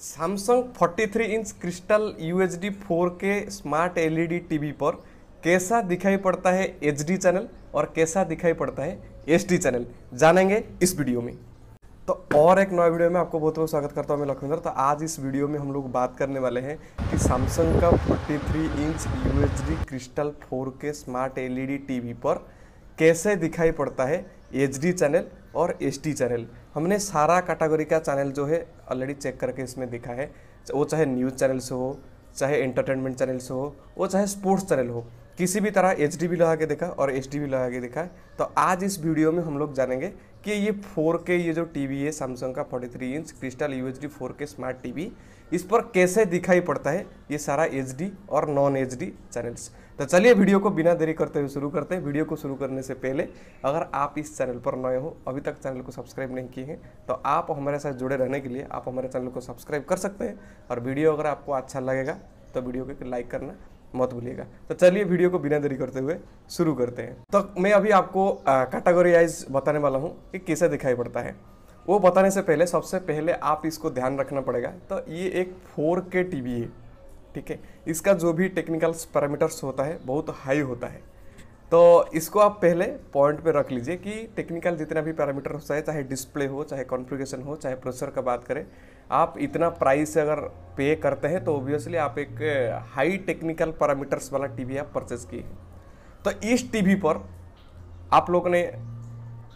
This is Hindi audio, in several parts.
Samsung 43 inch crystal U H D four K smart L E D T V पर कैसा दिखाई पड़ता है एच डी चैनल और कैसा दिखाई पड़ता है एच डी चैनल जानेंगे इस वीडियो में तो और एक नया वीडियो में आपको बहुत बहुत स्वागत करता हूँ मैं लखविंदर तो आज इस वीडियो में हम लोग बात करने वाले हैं कि सैमसंग का 43 inch U H D crystal four K smart L E D T V पर कैसे दिखाई पड़ता है एच डी चैनल और एस चैनल हमने सारा कैटेगरी का चैनल जो है ऑलरेडी चेक करके इसमें दिखा है वो चाहे न्यूज़ चैनल से हो चाहे एंटरटेनमेंट चैनल से हो वो चाहे स्पोर्ट्स चैनल हो किसी भी तरह एच डी भी लगा के देखा और एच डी भी लगा के देखा तो आज इस वीडियो में हम लोग जानेंगे कि ये फोर के ये जो टीवी है सैमसंग का 43 inch crystal U H D four K smart TV इस पर कैसे दिखाई पड़ता है ये सारा एच और नॉन एच चैनल्स तो चलिए वीडियो को बिना देरी करते हुए शुरू करते हैं वीडियो को शुरू करने से पहले अगर आप इस चैनल पर नए हो अभी तक चैनल को सब्सक्राइब नहीं किए हैं तो आप हमारे साथ जुड़े रहने के लिए आप हमारे चैनल को सब्सक्राइब कर सकते हैं और वीडियो अगर आपको अच्छा लगेगा तो वीडियो को लाइक करना मत भूलिएगा तो चलिए वीडियो को बिना देरी करते हुए शुरू करते हैं तो मैं अभी आपको कैटेगरी बताने वाला हूँ कि कैसे दिखाई पड़ता है वो बताने से पहले सबसे पहले आप इसको ध्यान रखना पड़ेगा तो ये एक फोर के टी वी है ठीक है इसका जो भी टेक्निकल पैरामीटर्स होता है बहुत हाई होता है तो इसको आप पहले पॉइंट पे रख लीजिए कि टेक्निकल जितना भी पैरामीटर होता है चाहे डिस्प्ले हो चाहे कॉन्फ़िगरेशन हो चाहे प्रोसेसर का बात करें आप इतना प्राइस अगर पे करते हैं तो ओबियसली आप एक हाई टेक्निकल पैरामीटर्स वाला टीवी आप परचेज़ किए तो इस टीवी पर आप लोग ने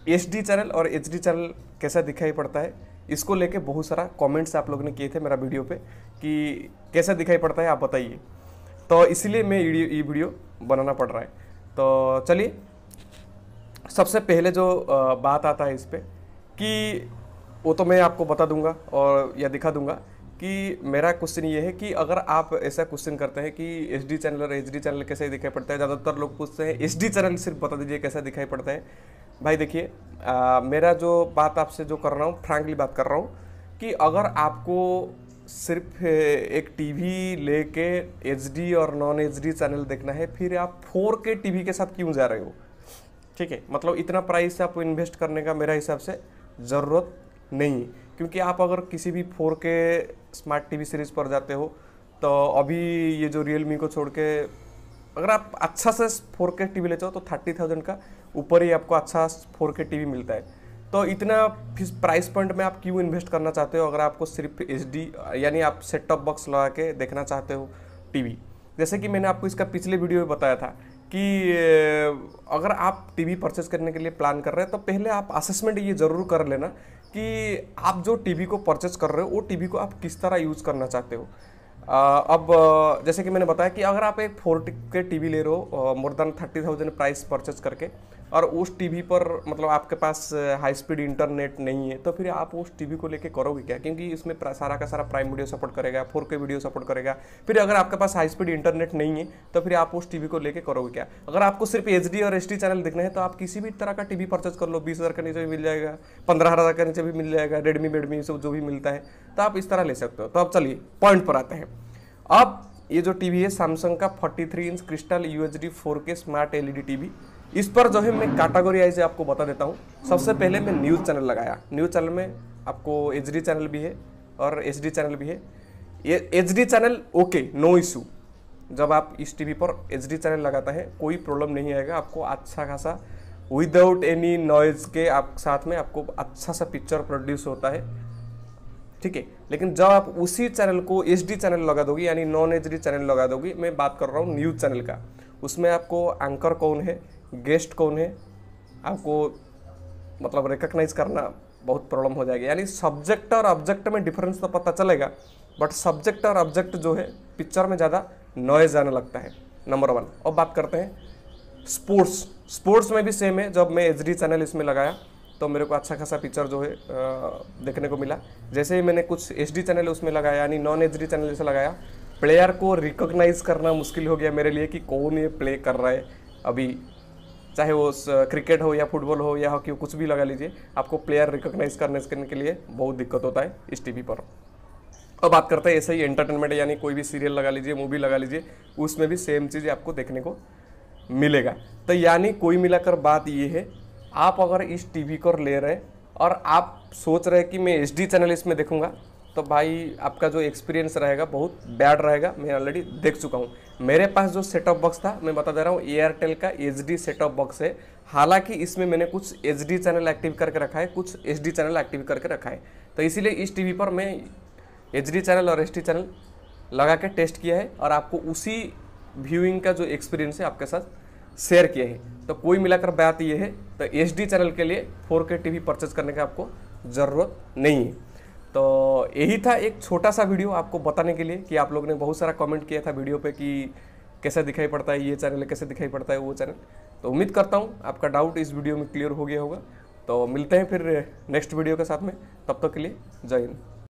एच चैनल और एच चैनल कैसा दिखाई पड़ता है इसको लेके बहुत सारा कमेंट्स आप लोगों ने किए थे मेरा वीडियो पे कि कैसा दिखाई पड़ता है आप बताइए तो इसलिए मैं ये वीडियो बनाना पड़ रहा है तो चलिए सबसे पहले जो बात आता है इस पर कि वो तो मैं आपको बता दूंगा और या दिखा दूंगा कि मेरा क्वेश्चन ये है कि अगर आप ऐसा क्वेश्चन करते हैं कि एच डी चैनल और एच डी चैनल कैसे दिखाई पड़ता है ज़्यादातर लोग पूछते हैं एच डी चैनल सिर्फ बता दीजिए कैसा दिखाई पड़ता है भाई देखिए मेरा जो बात आपसे जो कर रहा हूँ फ्रैंकली बात कर रहा हूँ कि अगर आपको सिर्फ एक टीवी लेके एचडी और नॉन एचडी चैनल देखना है फिर आप फोर के टीवी के साथ क्यों जा रहे हो ठीक है मतलब इतना प्राइस आपको इन्वेस्ट करने का मेरा हिसाब से ज़रूरत नहीं क्योंकि आप अगर किसी भी four K smart TV series पर जाते हो तो अभी ये जो रियल मी को छोड़ के अगर आप अच्छा से फोर के टी ले जाओ तो थर्टी थाउजेंड का ऊपर ही आपको अच्छा फोर के टी मिलता है तो इतना फिर प्राइस पॉइंट में आप क्यों इन्वेस्ट करना चाहते हो अगर आपको सिर्फ एच यानी आप सेट टॉप बॉक्स लगा के देखना चाहते हो टीवी जैसे कि मैंने आपको इसका पिछले वीडियो में बताया था कि अगर आप टीवी परचेज करने के लिए प्लान कर रहे हैं तो पहले आप असेसमेंट ये ज़रूर कर लेना कि आप जो टीवी को परचेज कर रहे हो वो टीवी को आप किस तरह यूज़ करना चाहते हो अब जैसे कि मैंने बताया कि अगर आप एक फोर्टी के टीवी ले रहे हो more than thirty thousand price purchase करके और उस टीवी पर मतलब आपके पास हाई स्पीड इंटरनेट नहीं है तो फिर आप उस टीवी को लेके करोगे क्या क्योंकि इसमें सारा का सारा प्राइम वीडियो सपोर्ट करेगा फोर के वीडियो सपोर्ट करेगा फिर अगर आपके पास हाई स्पीड इंटरनेट नहीं है तो फिर आप उस टीवी को लेके करोगे क्या अगर आपको सिर्फ एच और एच चैनल देखना है तो आप किसी भी तरह का टी परचेज कर लो बीस हज़ार नीचे भी मिल जाएगा पंद्रह हज़ार का नीचे भी मिल जाएगा रेडमी वेडमी सब जो भी मिलता है तो आप इस तरह ले सकते हो तो अब चलिए पॉइंट पर आते हैं अब ये जो टीवी है सैमसंग का 43 inch crystal UHD 4K smart LED TV इस पर जो है मैं कैटागोरी आइज आपको बता देता हूँ सबसे पहले मैं न्यूज़ चैनल लगाया न्यूज़ चैनल में आपको एच चैनल भी है और एच चैनल भी है H H channel okay no issue जब आप इस टीवी पर एच चैनल लगाता है कोई प्रॉब्लम नहीं आएगा आपको अच्छा खासा विदाउट एनी नॉइज़ के आप साथ में आपको अच्छा सा पिक्चर प्रोड्यूस होता है ठीक है लेकिन जब आप उसी चैनल को एच चैनल लगा दोगे यानी नॉन एच चैनल लगा दोगे मैं बात कर रहा हूँ न्यूज़ चैनल का उसमें आपको एंकर कौन है गेस्ट कौन है आपको मतलब रिकग्नाइज करना बहुत प्रॉब्लम हो जाएगी यानी सब्जेक्ट और ऑब्जेक्ट में डिफरेंस तो पता चलेगा बट सब्जेक्ट और ऑब्जेक्ट जो है पिक्चर में ज़्यादा नॉइज आने लगता है नंबर वन अब बात करते हैं स्पोर्ट्स स्पोर्ट्स में भी सेम है जब मैं एच डी चैनल इसमें लगाया तो मेरे को अच्छा खासा पिक्चर जो है देखने को मिला जैसे ही मैंने कुछ एच डी चैनल उसमें लगाया यानी नॉन एच डी चैनल जैसे लगाया प्लेयर को रिकॉग्नाइज करना मुश्किल हो गया मेरे लिए कि कौन ये प्ले कर रहा है अभी चाहे वो क्रिकेट हो या फुटबॉल हो या हॉकी हो कुछ भी लगा लीजिए आपको प्लेयर रिकॉग्नाइज करने के लिए बहुत दिक्कत होता है इस टीवी पर अब बात करते हैं ऐसे ही एंटरटेनमेंट यानी कोई भी सीरियल लगा लीजिए मूवी लगा लीजिए उसमें भी सेम चीज़ आपको देखने को मिलेगा तो यानी कोई मिलाकर बात ये है आप अगर इस टीवी को ले रहे हैं और आप सोच रहे हैं कि मैं एच चैनल इसमें देखूंगा तो भाई आपका जो एक्सपीरियंस रहेगा बहुत बैड रहेगा मैं ऑलरेडी देख चुका हूँ मेरे पास जो सेटअप बॉक्स था मैं बता दे रहा हूँ एयरटेल का एच डी सेटअप बॉक्स है हालांकि इसमें मैंने कुछ एच डी चैनल एक्टिव करके रखा है कुछ एच डी चैनल एक्टिव करके रखा है तो इसीलिए इस टी वी पर मैं एच डी चैनल और एस टी चैनल लगा के टेस्ट किया है और आपको उसी व्यूइंग का जो एक्सपीरियंस है आपके साथ शेयर किया है तो कोई मिलाकर बात ये है तो एच डी चैनल के लिए फोर के टी वी परचेज करने का आपको ज़रूरत नहीं है तो यही था एक छोटा सा वीडियो आपको बताने के लिए कि आप लोग ने बहुत सारा कमेंट किया था वीडियो पे कि कैसे दिखाई पड़ता है ये चैनल कैसे दिखाई पड़ता है वो चैनल तो उम्मीद करता हूँ आपका डाउट इस वीडियो में क्लियर हो गया होगा तो मिलते हैं फिर नेक्स्ट वीडियो के साथ में तब तक तो के लिए जय हिंद